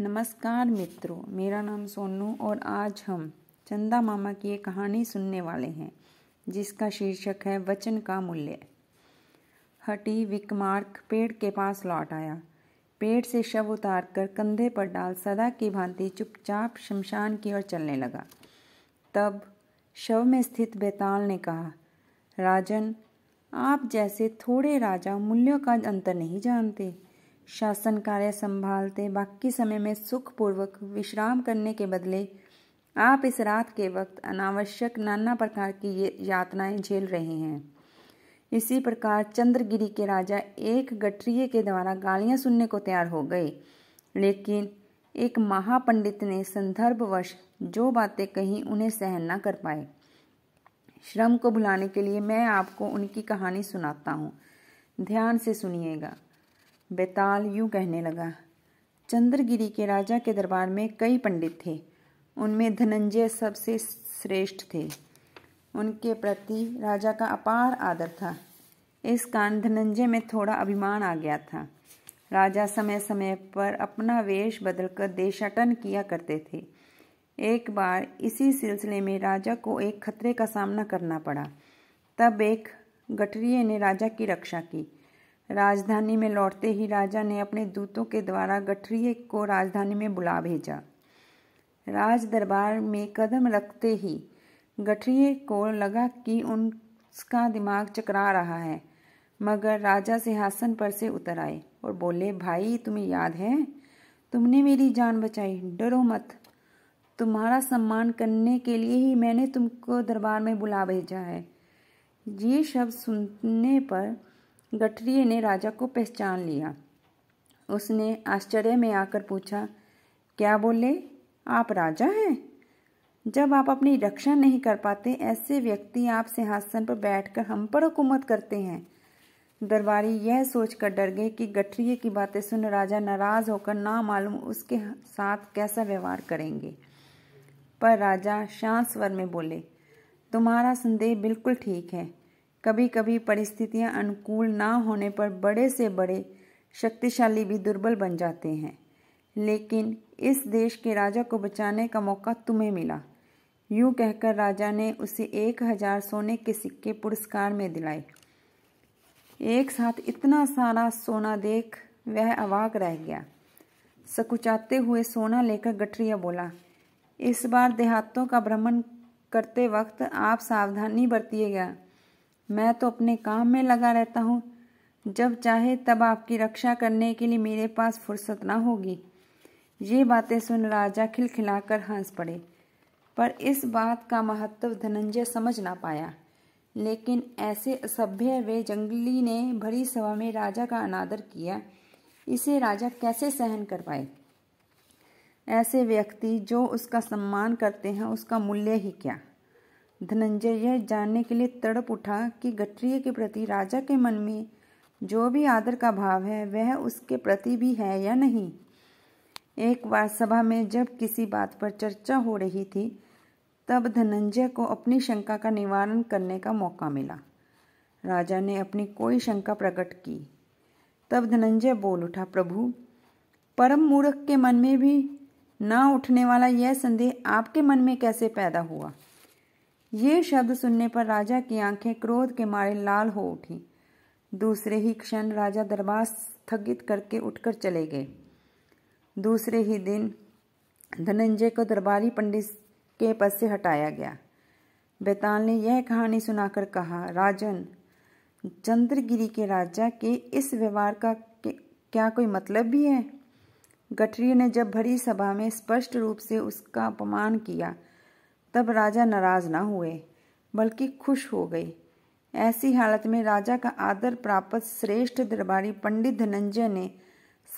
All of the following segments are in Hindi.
नमस्कार मित्रों मेरा नाम सोनू और आज हम चंदा मामा की एक कहानी सुनने वाले हैं जिसका शीर्षक है वचन का मूल्य हटी विकमार्क पेड़ के पास लौट आया पेड़ से शव उतार कर कंधे पर डाल सदा की भांति चुपचाप शमशान की ओर चलने लगा तब शव में स्थित बेताल ने कहा राजन आप जैसे थोड़े राजा मूल्यों का अंतर नहीं जानते शासन कार्य संभालते बाकी समय में सुखपूर्वक विश्राम करने के बदले आप इस रात के वक्त अनावश्यक नाना प्रकार की ये यातनाएं झेल रहे हैं इसी प्रकार चंद्रगिरी के राजा एक गठरीय के द्वारा गालियां सुनने को तैयार हो गए लेकिन एक महापंडित ने संदर्भवश जो बातें कहीं उन्हें सहन न कर पाए श्रम को भुलाने के लिए मैं आपको उनकी कहानी सुनाता हूँ ध्यान से सुनिएगा बेताल यूँ कहने लगा चंद्रगिरी के राजा के दरबार में कई पंडित थे उनमें धनंजय सबसे श्रेष्ठ थे उनके प्रति राजा का अपार आदर था इस कारण धनंजय में थोड़ा अभिमान आ गया था राजा समय समय पर अपना वेश बदलकर देशाटन किया करते थे एक बार इसी सिलसिले में राजा को एक खतरे का सामना करना पड़ा तब एक गठरिए ने राजा की रक्षा की राजधानी में लौटते ही राजा ने अपने दूतों के द्वारा गठरीय को राजधानी में बुला भेजा राज दरबार में कदम रखते ही गठरीय को लगा कि उनका दिमाग चकरा रहा है मगर राजा सिंहासन पर से उतर आए और बोले भाई तुम्हें याद है तुमने मेरी जान बचाई डरो मत तुम्हारा सम्मान करने के लिए ही मैंने तुमको दरबार में बुला भेजा है ये शब्द सुनने पर गठरी ने राजा को पहचान लिया उसने आश्चर्य में आकर पूछा क्या बोले आप राजा हैं जब आप अपनी रक्षा नहीं कर पाते ऐसे व्यक्ति आप सिंहासन पर बैठकर हम पर हुकूमत करते हैं दरबारी यह सोचकर डर गए कि गठरी की बातें सुन राजा नाराज होकर ना मालूम उसके साथ कैसा व्यवहार करेंगे पर राजा शांत स्वर में बोले तुम्हारा संदेह बिल्कुल ठीक है कभी कभी परिस्थितियां अनुकूल ना होने पर बड़े से बड़े शक्तिशाली भी दुर्बल बन जाते हैं लेकिन इस देश के राजा को बचाने का मौका तुम्हें मिला यूं कहकर राजा ने उसे एक हजार सोने के सिक्के पुरस्कार में दिलाए एक साथ इतना सारा सोना देख वह अवाक रह गया सकुचाते हुए सोना लेकर गठरिया बोला इस बार देहातों का भ्रमण करते वक्त आप सावधानी बरतिएगा मैं तो अपने काम में लगा रहता हूँ जब चाहे तब आपकी रक्षा करने के लिए मेरे पास फुर्सत ना होगी ये बातें सुन राजा खिलखिलाकर हंस पड़े पर इस बात का महत्व धनंजय समझ ना पाया लेकिन ऐसे असभ्य वे जंगली ने भरी सभा में राजा का अनादर किया इसे राजा कैसे सहन कर पाए ऐसे व्यक्ति जो उसका सम्मान करते हैं उसका मूल्य ही क्या धनंजय यह जानने के लिए तड़प उठा कि गठरिये के प्रति राजा के मन में जो भी आदर का भाव है वह उसके प्रति भी है या नहीं एक बार सभा में जब किसी बात पर चर्चा हो रही थी तब धनंजय को अपनी शंका का निवारण करने का मौका मिला राजा ने अपनी कोई शंका प्रकट की तब धनंजय बोल उठा प्रभु परम मूर्ख के मन में भी ना उठने वाला यह संदेह आपके मन में कैसे पैदा हुआ ये शब्द सुनने पर राजा की आंखें क्रोध के मारे लाल हो उठी दूसरे ही क्षण राजा दरबार स्थगित करके उठकर चले गए दूसरे ही दिन धनंजय को दरबारी पंडित के पद से हटाया गया बेताल ने यह कहानी सुनाकर कहा राजन चंद्रगिरी के राजा के इस व्यवहार का क्या कोई मतलब भी है गठरी ने जब भरी सभा में स्पष्ट रूप से उसका अपमान किया तब राजा नाराज ना हुए बल्कि खुश हो गए ऐसी हालत में राजा का आदर प्राप्त श्रेष्ठ दरबारी पंडित धनंजय ने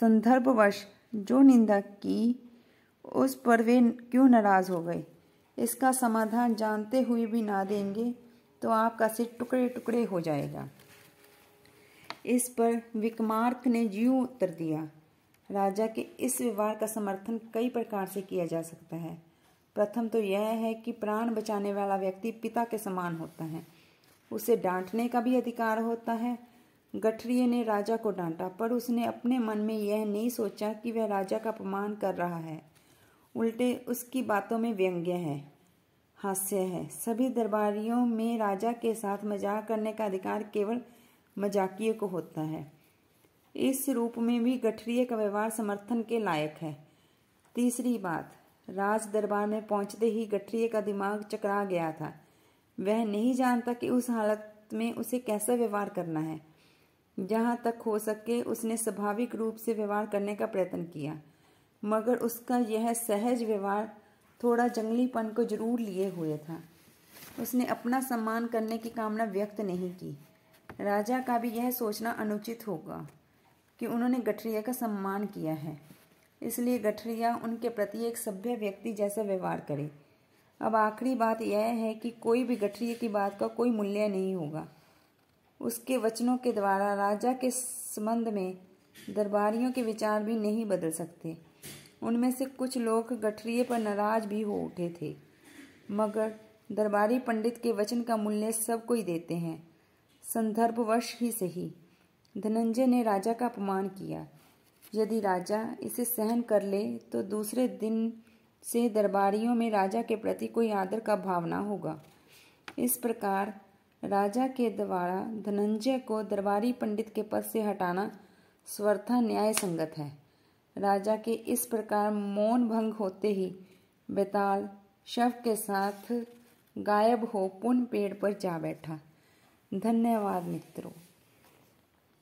संदर्भवश जो निंदा की उस पर वे क्यों नाराज हो गए इसका समाधान जानते हुए भी ना देंगे तो आपका सिर टुकड़े टुकड़े हो जाएगा इस पर विकमार्क ने जीव उत्तर दिया राजा के इस व्यवहार का समर्थन कई प्रकार से किया जा सकता है प्रथम तो यह है कि प्राण बचाने वाला व्यक्ति पिता के समान होता है उसे डांटने का भी अधिकार होता है गठरिए ने राजा को डांटा पर उसने अपने मन में यह नहीं सोचा कि वह राजा का अपमान कर रहा है उल्टे उसकी बातों में व्यंग्य है हास्य है सभी दरबारियों में राजा के साथ मजाक करने का अधिकार केवल मजाकिए को होता है इस रूप में भी गठरिये का व्यवहार समर्थन के लायक है तीसरी बात राज दरबार में पहुंचते ही गठरी का दिमाग चकरा गया था वह नहीं जानता कि उस हालत में उसे कैसा व्यवहार करना है जहाँ तक हो सके उसने स्वाभाविक रूप से व्यवहार करने का प्रयत्न किया मगर उसका यह सहज व्यवहार थोड़ा जंगलीपन को जरूर लिए हुए था उसने अपना सम्मान करने की कामना व्यक्त नहीं की राजा का भी यह सोचना अनुचित होगा कि उन्होंने गठरिया का सम्मान किया है इसलिए गठरिया उनके प्रति एक सभ्य व्यक्ति जैसा व्यवहार करे अब आखिरी बात यह है कि कोई भी गठरिय की बात का कोई मूल्य नहीं होगा उसके वचनों के द्वारा राजा के संबंध में दरबारियों के विचार भी नहीं बदल सकते उनमें से कुछ लोग गठरिए पर नाराज भी हो उठे थे मगर दरबारी पंडित के वचन का मूल्य सब कोई देते हैं संदर्भवश ही सही धनंजय ने राजा का अपमान किया यदि राजा इसे सहन कर ले तो दूसरे दिन से दरबारियों में राजा के प्रति कोई आदर का भावना होगा इस प्रकार राजा के द्वारा धनंजय को दरबारी पंडित के पद से हटाना स्वर्था न्याय संगत है राजा के इस प्रकार मौन भंग होते ही बेताल शव के साथ गायब हो पुन पेड़ पर जा बैठा धन्यवाद मित्रों